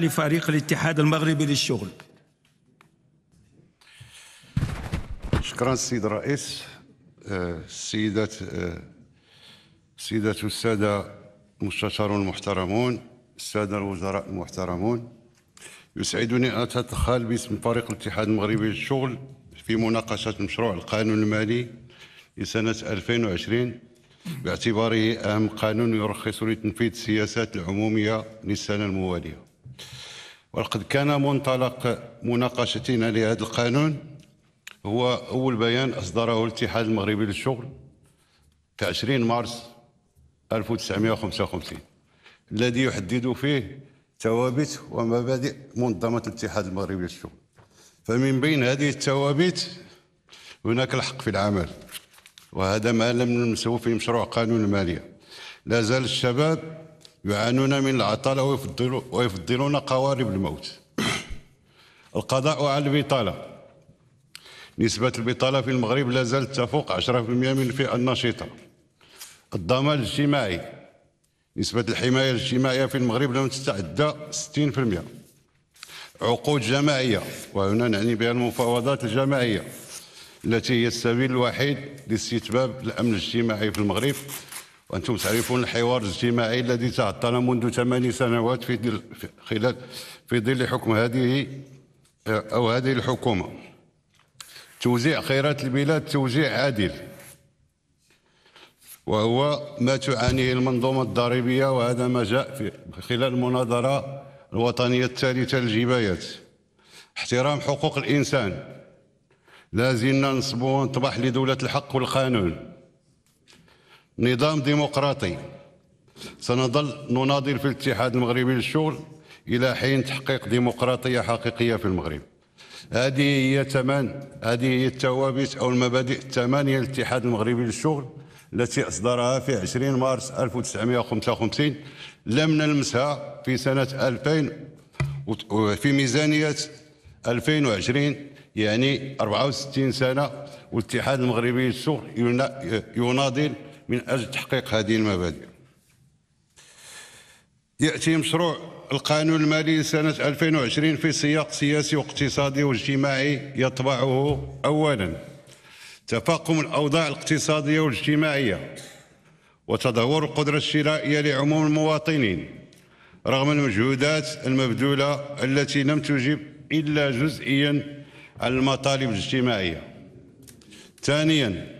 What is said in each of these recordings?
لفريق الاتحاد المغربي للشغل شكرا السيد الرئيس السيدات آه، السيدات آه، والسادة المستشارون المحترمون السادة الوزراء المحترمون يسعدني أن أتدخل باسم فريق الاتحاد المغربي للشغل في مناقشة مشروع القانون المالي لسنة 2020 باعتباره أهم قانون يرخص لتنفيذ السياسات العمومية للسنة الموالية ولقد كان منطلق مناقشتنا لهذا القانون هو أول بيان أصدره الاتحاد المغربي للشغل في 20 مارس 1955 الذي يحدد فيه ثوابت ومبادئ منظمة الاتحاد المغربي للشغل فمن بين هذه الثوابت هناك الحق في العمل وهذا ما لم نمسه في مشروع قانون المالية لا زال الشباب يعانون من العطالة ويفضلون قوارب الموت القضاء على البطالة نسبة البطالة في المغرب لا زالت تفوق 10% من الفئة النشطة الضمان الاجتماعي نسبة الحماية الاجتماعية في المغرب لم تتعدى 60% عقود جماعية وهنا نعني بها المفاوضات الجماعية التي هي السبيل الوحيد لاستتباب الأمن الاجتماعي في المغرب وأنتم تعرفون الحوار الاجتماعي الذي تعطل منذ ثمان سنوات في دل خلال في ظل حكم هذه أو هذه الحكومة توزيع خيرات البلاد توزيع عادل وهو ما تعانيه المنظومة الضريبية وهذا ما جاء في خلال المناظرة الوطنية الثالثة للجبايات احترام حقوق الإنسان لا زلنا نصب ونطبح لدولة الحق والقانون نظام ديمقراطي سنظل نناضل في الاتحاد المغربي للشغل الى حين تحقيق ديمقراطيه حقيقيه في المغرب هذه هي ثمان هذه هي الثوابت او المبادئ الثمانيه للاتحاد المغربي للشغل التي اصدرها في 20 مارس 1955 لم نلمسها في سنه 2000 في ميزانيه 2020 يعني 64 سنه والاتحاد المغربي للشغل يناضل من أجل تحقيق هذه المبادئ يأتي مشروع القانون المالي لسنة 2020 في سياق سياسي واقتصادي واجتماعي يطبعه أولا تفاقم الأوضاع الاقتصادية والاجتماعية وتدهور القدرة الشرائية لعموم المواطنين رغم المجهودات المبذولة التي لم تجب إلا جزئيا على المطالب الاجتماعية ثانيا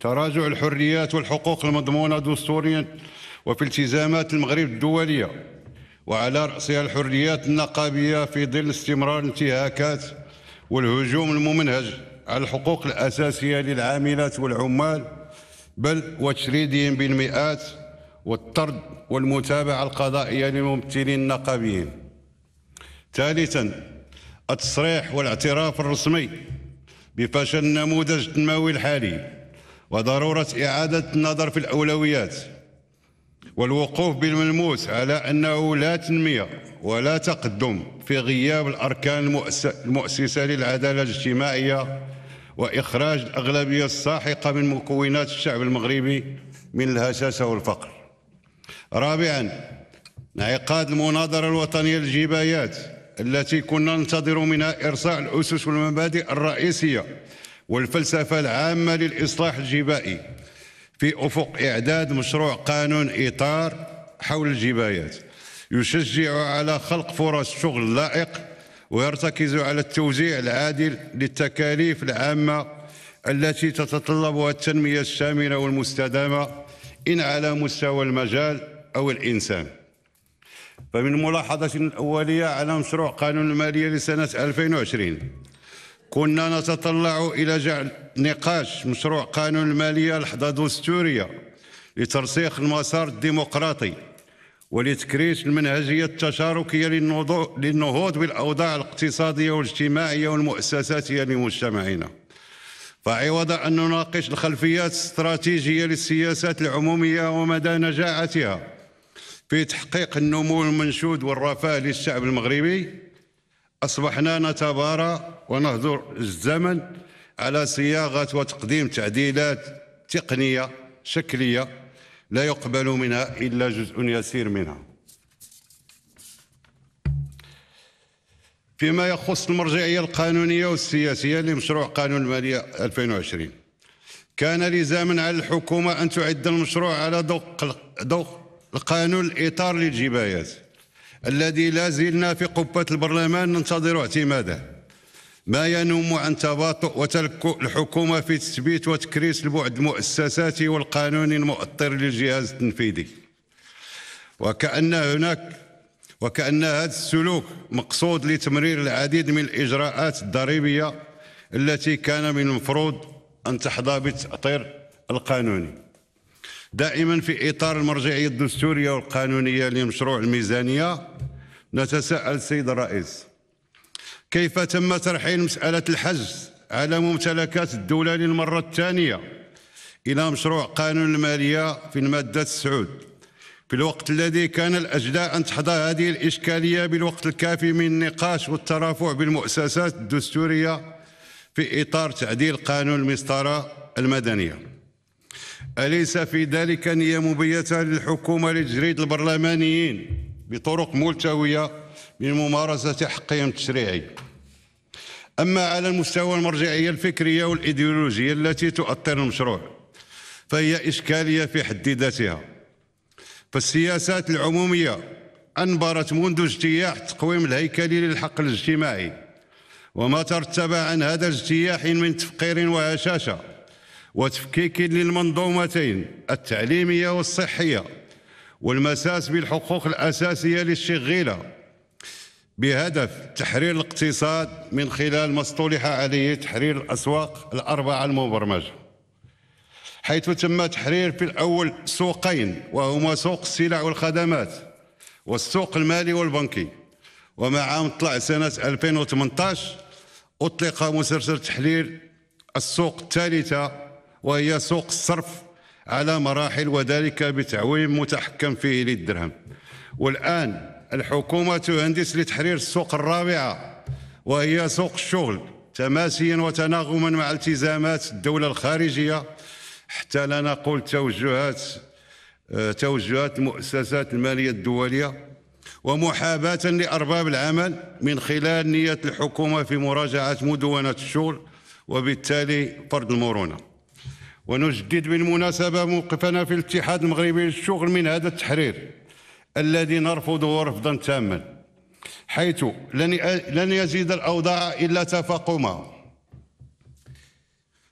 تراجع الحريات والحقوق المضمونة دستوريا وفي التزامات المغرب الدولية وعلى رأسها الحريات النقابية في ظل استمرار الانتهاكات والهجوم الممنهج على الحقوق الأساسية للعاملات والعمال بل وتشريدهم بالمئات والطرد والمتابعة القضائية للممثلين النقابيين ثالثا التصريح والاعتراف الرسمي بفشل النموذج التنموي الحالي وضرورة إعادة النظر في الأولويات والوقوف بالملموس على أنه لا تنمية ولا تقدم في غياب الأركان المؤسسة للعدالة الاجتماعية وإخراج الأغلبية الساحقة من مكونات الشعب المغربي من الهشاشة والفقر رابعا انعقاد المناظرة الوطنية للجبايات التي كنا ننتظر منها إرساء الأسس والمبادئ الرئيسية والفلسفة العامة للإصلاح الجبائي في أفق إعداد مشروع قانون إطار حول الجبايات يشجع على خلق فرص شغل لائق ويرتكز على التوزيع العادل للتكاليف العامة التي تتطلبها التنمية الشاملة والمستدامة إن على مستوى المجال أو الإنسان فمن ملاحظة أولية على مشروع قانون المالية لسنة 2020 كنا نتطلع إلى جعل نقاش مشروع قانون المالية لحظة دستورية لترسيخ المسار الديمقراطي ولتكريس المنهجية التشاركية للنهوض بالأوضاع الاقتصادية والاجتماعية والمؤسساتية لمجتمعنا فعوض أن نناقش الخلفيات الاستراتيجية للسياسات العمومية ومدى نجاعتها في تحقيق النمو المنشود والرفاه للشعب المغربي أصبحنا نتبارى ونهضر الزمن على صياغة وتقديم تعديلات تقنية شكلية لا يقبل منها إلا جزء يسير منها فيما يخص المرجعية القانونية والسياسية لمشروع قانون المالية 2020 كان لزاما على الحكومة أن تعد المشروع على ذوق ضوء القانون الإطار للجبايات الذي لا زلنا في قبة البرلمان ننتظر اعتماده ما ينم عن تباطؤ وتلك الحكومة في تثبيت وتكريس البعد المؤسساتي والقانوني المؤطر للجهاز التنفيذي وكأن هناك وكأن هذا السلوك مقصود لتمرير العديد من الإجراءات الضريبية التي كان من المفروض أن تحظى بالتأطير القانوني دائما في إطار المرجعية الدستورية والقانونية لمشروع الميزانية نتساءل السيد الرئيس كيف تم ترحيل مسألة الحجز على ممتلكات الدولة للمرة الثانية إلى مشروع قانون المالية في المادة السعود في الوقت الذي كان الاجداء أن تحظى هذه الإشكالية بالوقت الكافي من النقاش والترافع بالمؤسسات الدستورية في إطار تعديل قانون المسطرة المدنية أليس في ذلك نية مبيتة للحكومة لتجريد البرلمانيين بطرق ملتوية من ممارسة حقهم التشريعي أما على المستوى المرجعية الفكرية والإيديولوجية التي تؤثر المشروع فهي إشكالية في حد ذاتها فالسياسات العمومية أنبرت منذ اجتياح التقويم الهيكلي للحق الاجتماعي وما ترتب عن هذا اجتياح من تفقير وهشاشه وتفكيك للمنظومتين التعليمية والصحية والمساس بالحقوق الأساسية للشغيلة بهدف تحرير الاقتصاد من خلال ما اصطلح عليه تحرير الأسواق الأربعة المبرمجة حيث تم تحرير في الأول سوقين وهما سوق السلع والخدمات والسوق المالي والبنكي ومع مطلع سنة 2018 أطلق مسلسل تحرير السوق الثالثة وهي سوق الصرف على مراحل وذلك بتعويم متحكم فيه للدرهم والآن الحكومة تهندس لتحرير السوق الرابعة وهي سوق الشغل تماسيا وتناغما مع التزامات الدولة الخارجية حتى لا نقول توجهات آه، توجهات المؤسسات المالية الدولية ومحاباة لأرباب العمل من خلال نية الحكومة في مراجعة مدونة الشغل وبالتالي فرض المرونه ونجدد بالمناسبة موقفنا في الاتحاد المغربي للشغل من هذا التحرير الذي نرفضه رفضا تاما حيث لن يزيد الأوضاع إلا تفاقما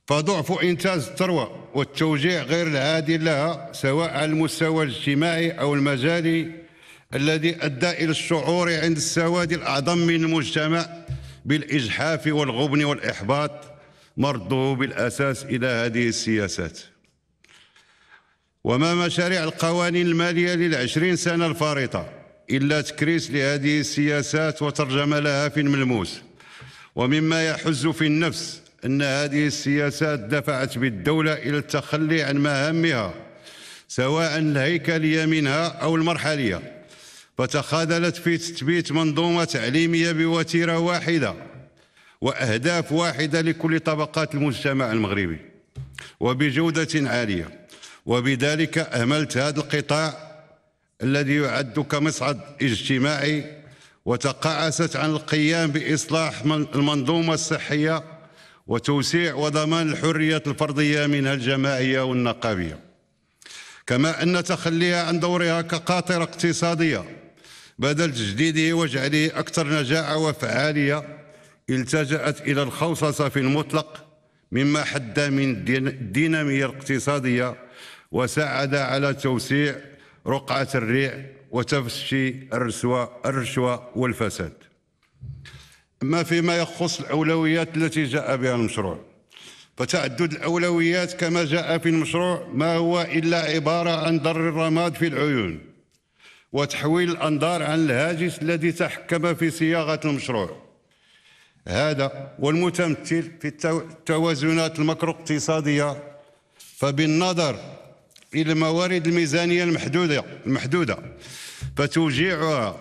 فضعف إنتاج الثروة والتوجيع غير العادل لها سواء على المستوى الاجتماعي أو المجالي الذي أدى إلى الشعور عند السواد الأعظم من المجتمع بالإجحاف والغبن والإحباط مرده بالأساس إلى هذه السياسات وما مشاريع القوانين المالية للعشرين سنة الفارطة إلا تكريس لهذه السياسات وترجمة لها في الملموس ومما يحز في النفس أن هذه السياسات دفعت بالدولة إلى التخلي عن مهامها سواء الهيكلية منها أو المرحلية فتخاذلت في تثبيت منظومة تعليمية بوتيرة واحدة واهداف واحده لكل طبقات المجتمع المغربي وبجوده عاليه وبذلك اهملت هذا القطاع الذي يعد كمصعد اجتماعي وتقاعست عن القيام باصلاح المنظومه الصحيه وتوسيع وضمان الحريه الفرديه منها الجماعيه والنقابيه كما ان تخليها عن دورها كقاطره اقتصاديه بدل تجديده وجعله اكثر نجاعه وفعاليه التجأت إلى الخوصصة في المطلق مما حد من الدينامية الاقتصادية وساعد على توسيع رقعة الريع وتفشي الرشوة, الرشوة والفساد أما فيما يخص الأولويات التي جاء بها المشروع فتعدد الأولويات كما جاء في المشروع ما هو إلا عبارة عن ضر الرماد في العيون وتحويل الأنظار عن الهاجس الذي تحكم في صياغة المشروع هذا والمتمثل في التوازنات المكرو اقتصادية فبالنظر إلى الموارد الميزانية المحدودة المحدودة فتوجيعها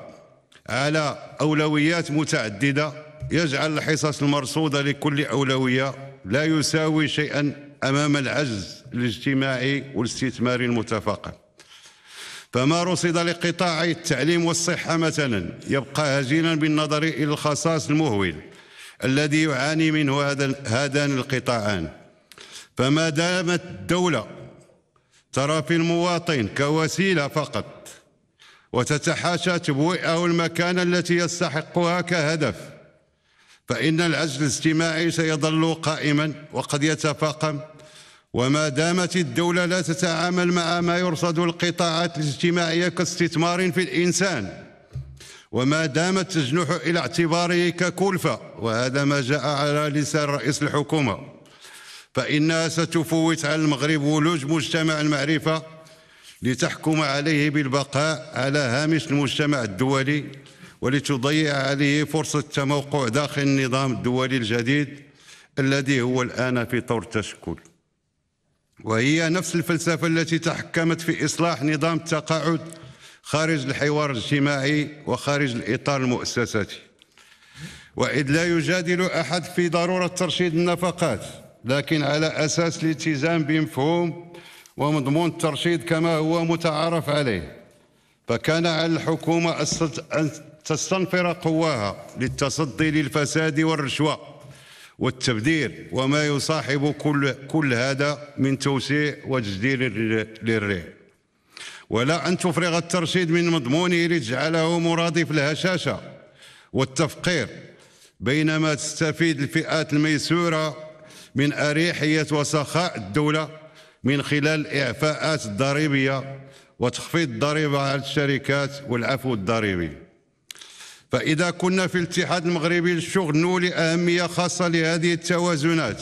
على أولويات متعددة يجعل الحصص المرصودة لكل أولوية لا يساوي شيئا أمام العجز الاجتماعي والاستثماري المتفاقم فما رصد لقطاع التعليم والصحة مثلا يبقى هزيلا بالنظر إلى الخصائص المهول الذي يعاني منه هذان القطاعان فما دامت الدولة ترى في المواطن كوسيلة فقط وتتحاشى تبوئه المكانة التي يستحقها كهدف فإن العجز الاجتماعي سيظل قائما وقد يتفاقم وما دامت الدولة لا تتعامل مع ما يرصد القطاعات الاجتماعية كاستثمار في الإنسان وما دامت تجنح إلى اعتباره ككلفة وهذا ما جاء على لسان رئيس الحكومة فإنها ستفوت على المغرب ولوج مجتمع المعرفة لتحكم عليه بالبقاء على هامش المجتمع الدولي ولتضيع عليه فرصة التموقع داخل النظام الدولي الجديد الذي هو الآن في طور التشكل وهي نفس الفلسفة التي تحكمت في إصلاح نظام التقاعد خارج الحوار الاجتماعي وخارج الإطار المؤسساتي وإذ لا يجادل أحد في ضرورة ترشيد النفقات لكن على أساس الالتزام بمفهوم ومضمون الترشيد كما هو متعارف عليه فكان على الحكومة أن تستنفر قواها للتصدي للفساد والرشوة والتبذير وما يصاحب كل, كل هذا من توسيع وتجدير للريع ولا أن تفرغ الترشيد من مضمونه لتجعله مرادف الهشاشة والتفقير بينما تستفيد الفئات الميسورة من أريحية وسخاء الدولة من خلال الإعفاءات الضريبية وتخفيض الضريبة على الشركات والعفو الضريبي فإذا كنا في الاتحاد المغربي للشغل نولي أهمية خاصة لهذه التوازنات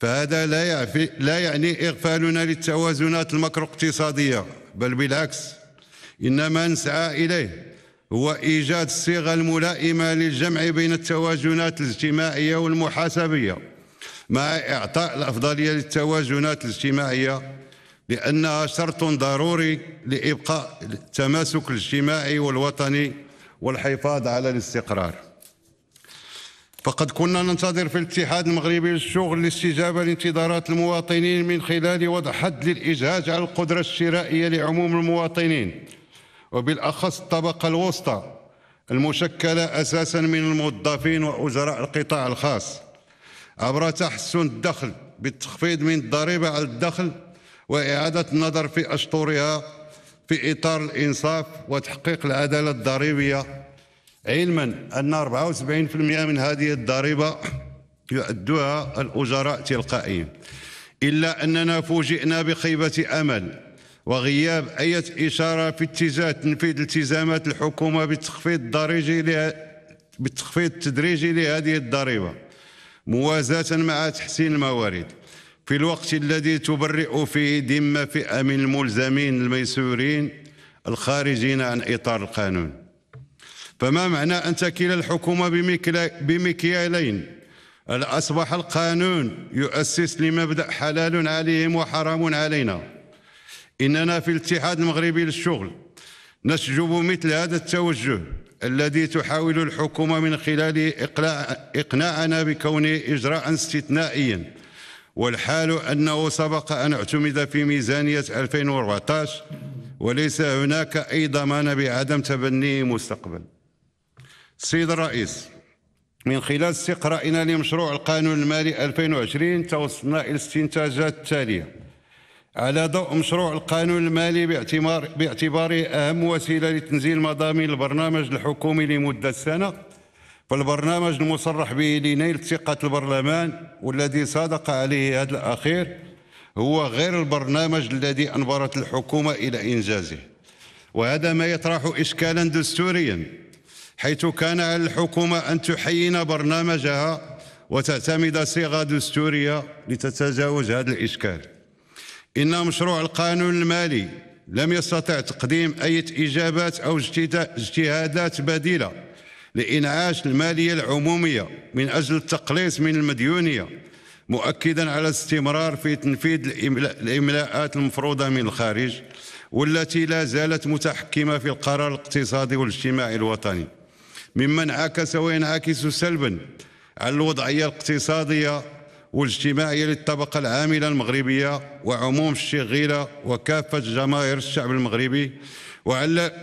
فهذا لا, لا يعني إغفالنا للتوازنات اقتصادية بل بالعكس إنما نسعى إليه هو إيجاد الصيغة الملائمة للجمع بين التوازنات الاجتماعية والمحاسبية مع إعطاء الأفضلية للتوازنات الاجتماعية لأنها شرط ضروري لإبقاء التماسك الاجتماعي والوطني والحفاظ على الاستقرار فقد كنا ننتظر في الاتحاد المغربي للشغل الاستجابة لانتظارات المواطنين من خلال وضع حد للإجهاز على القدرة الشرائية لعموم المواطنين وبالأخص الطبقة الوسطى المشكلة أساسا من الموظفين وأجراء القطاع الخاص عبر تحسن الدخل بالتخفيض من الضريبة على الدخل وإعادة النظر في أشطورها في إطار الإنصاف وتحقيق العدالة الضريبية علما أن 74% من هذه الضريبة يؤدها الأجراء تلقائيا إلا أننا فوجئنا بخيبة أمل وغياب أي إشارة في اتجاه تنفيذ التزامات الحكومة بالتخفيض الضريجي بالتخفيض التدريجي لهذه الضريبة موازاة مع تحسين الموارد في الوقت الذي تبرئ فيه ذمة فئة من الملزمين الميسورين الخارجين عن إطار القانون فما معنى أن تكيل الحكومة بمكيالين أصبح القانون يؤسس لمبدأ حلال عليهم وحرام علينا إننا في الاتحاد المغربي للشغل نشجب مثل هذا التوجه الذي تحاول الحكومة من خلاله إقلاع إقناعنا بكونه إجراء استثنائيا والحال أنه سبق أن اعتمد في ميزانية 2014 وليس هناك أي ضمان بعدم تبنيه مستقبل سيد الرئيس من خلال استقرائنا لمشروع القانون المالي 2020 توصلنا إلى الاستنتاجات التالية على ضوء مشروع القانون المالي باعتبار باعتباره أهم وسيلة لتنزيل مضامين البرنامج الحكومي لمدة سنة فالبرنامج المصرح به لنيل ثقة البرلمان والذي صادق عليه هذا الأخير هو غير البرنامج الذي أنبرت الحكومة إلى إنجازه وهذا ما يطرح إشكالا دستوريا حيث كان على الحكومة أن تحين برنامجها وتعتمد صيغة دستورية لتتجاوز هذا الإشكال إن مشروع القانون المالي لم يستطع تقديم أي إجابات أو اجتهادات بديلة لإنعاش المالية العمومية من أجل التقليص من المديونية مؤكدا على الاستمرار في تنفيذ الإملاءات المفروضة من الخارج والتي لا زالت متحكمة في القرار الاقتصادي والاجتماعي الوطني مما انعكس وينعكس سلبا على الوضعية الاقتصادية والاجتماعية للطبقة العاملة المغربية وعموم الشغيلة وكافة جماهير الشعب المغربي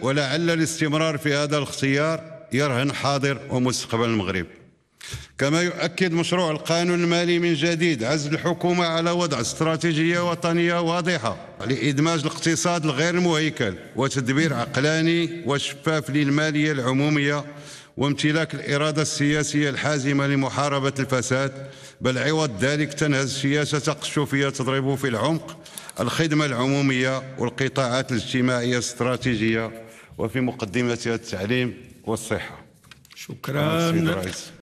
ولعل الاستمرار في هذا الاختيار يرهن حاضر ومستقبل المغرب كما يؤكد مشروع القانون المالي من جديد عز الحكومة على وضع استراتيجية وطنية واضحة لإدماج الاقتصاد الغير مهيكل وتدبير عقلاني وشفاف للمالية العمومية وامتلاك الإرادة السياسية الحازمة لمحاربة الفساد بل عوض ذلك تنهز سياسة تقشفية تضرب في العمق الخدمة العمومية والقطاعات الاجتماعية الاستراتيجية وفي مقدمتها التعليم والصحة شكرا